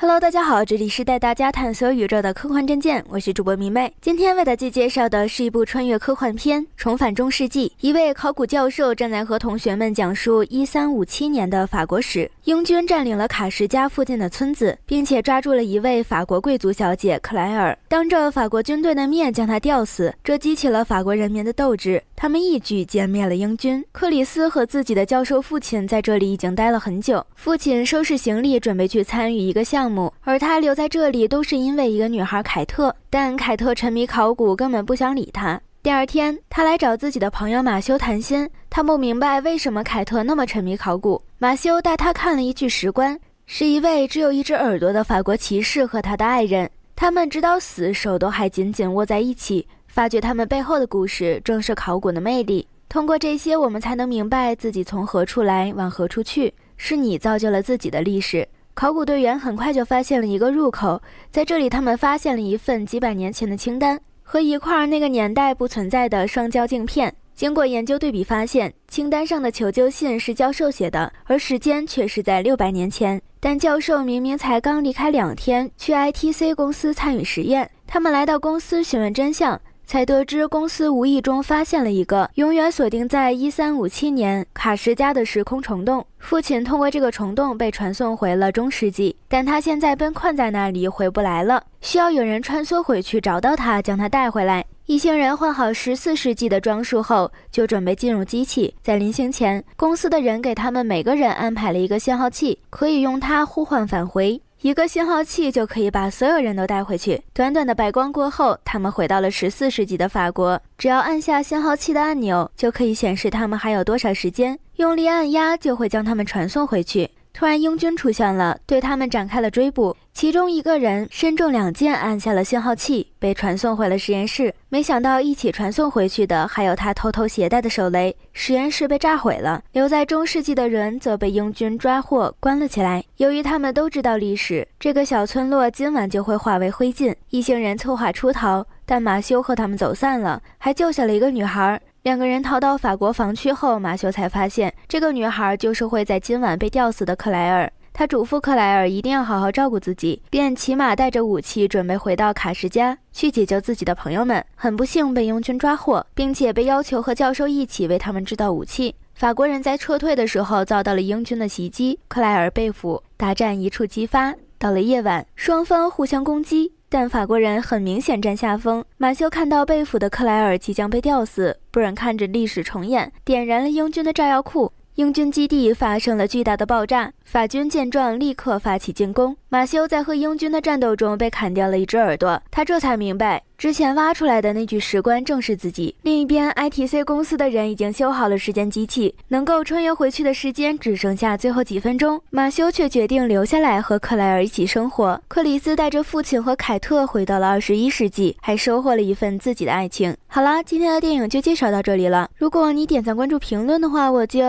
Hello，大家好，这里是带大家探索宇宙的科幻战见，我是主播迷妹。今天为大家介绍的是一部穿越科幻片《重返中世纪》。一位考古教授正在和同学们讲述一三五七年的法国史。英军占领了卡什家附近的村子，并且抓住了一位法国贵族小姐克莱尔，当着法国军队的面将她吊死，这激起了法国人民的斗志，他们一举歼灭了英军。克里斯和自己的教授父亲在这里已经待了很久，父亲收拾行李准备去参与一个项目，而他留在这里都是因为一个女孩凯特，但凯特沉迷考古，根本不想理他。第二天，他来找自己的朋友马修谈心。他不明白为什么凯特那么沉迷考古。马修带他看了一具石棺，是一位只有一只耳朵的法国骑士和他的爱人，他们直到死手都还紧紧握在一起。发掘他们背后的故事，正是考古的魅力。通过这些，我们才能明白自己从何处来，往何处去。是你造就了自己的历史。考古队员很快就发现了一个入口，在这里，他们发现了一份几百年前的清单。和一块那个年代不存在的双胶镜片，经过研究对比发现，清单上的求救信是教授写的，而时间却是在六百年前。但教授明明才刚离开两天，去 ITC 公司参与实验。他们来到公司询问真相。才得知公司无意中发现了一个永远锁定在一三五七年卡什家的时空虫洞。父亲通过这个虫洞被传送回了中世纪，但他现在被困在那里，回不来了。需要有人穿梭回去找到他，将他带回来。一行人换好十四世纪的装束后，就准备进入机器。在临行前，公司的人给他们每个人安排了一个信号器，可以用它呼唤返回。一个信号器就可以把所有人都带回去。短短的白光过后，他们回到了十四世纪的法国。只要按下信号器的按钮，就可以显示他们还有多少时间。用力按压就会将他们传送回去。突然，英军出现了，对他们展开了追捕。其中一个人身中两箭，按下了信号器，被传送回了实验室。没想到，一起传送回去的还有他偷偷携带的手雷。实验室被炸毁了，留在中世纪的人则被英军抓获，关了起来。由于他们都知道历史，这个小村落今晚就会化为灰烬。一行人策划出逃，但马修和他们走散了，还救下了一个女孩。两个人逃到法国防区后，马修才发现这个女孩就是会在今晚被吊死的克莱尔。他嘱咐克莱尔一定要好好照顾自己，便骑马带着武器准备回到卡什家去解救自己的朋友们。很不幸，被英军抓获，并且被要求和教授一起为他们制造武器。法国人在撤退的时候遭到了英军的袭击，克莱尔被俘，大战一触即发。到了夜晚，双方互相攻击，但法国人很明显占下风。马修看到被俘的克莱尔即将被吊死，不忍看着历史重演，点燃了英军的炸药库。英军基地发生了巨大的爆炸，法军见状立刻发起进攻。马修在和英军的战斗中被砍掉了一只耳朵，他这才明白。之前挖出来的那具石棺正是自己。另一边，ITC 公司的人已经修好了时间机器，能够穿越回去的时间只剩下最后几分钟。马修却决定留下来和克莱尔一起生活。克里斯带着父亲和凯特回到了二十一世纪，还收获了一份自己的爱情。好啦，今天的电影就介绍到这里了。如果你点赞、关注、评论的话，我就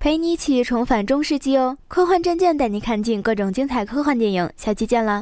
陪你一起重返中世纪哦！科幻战舰带你看尽各种精彩科幻电影，下期见啦！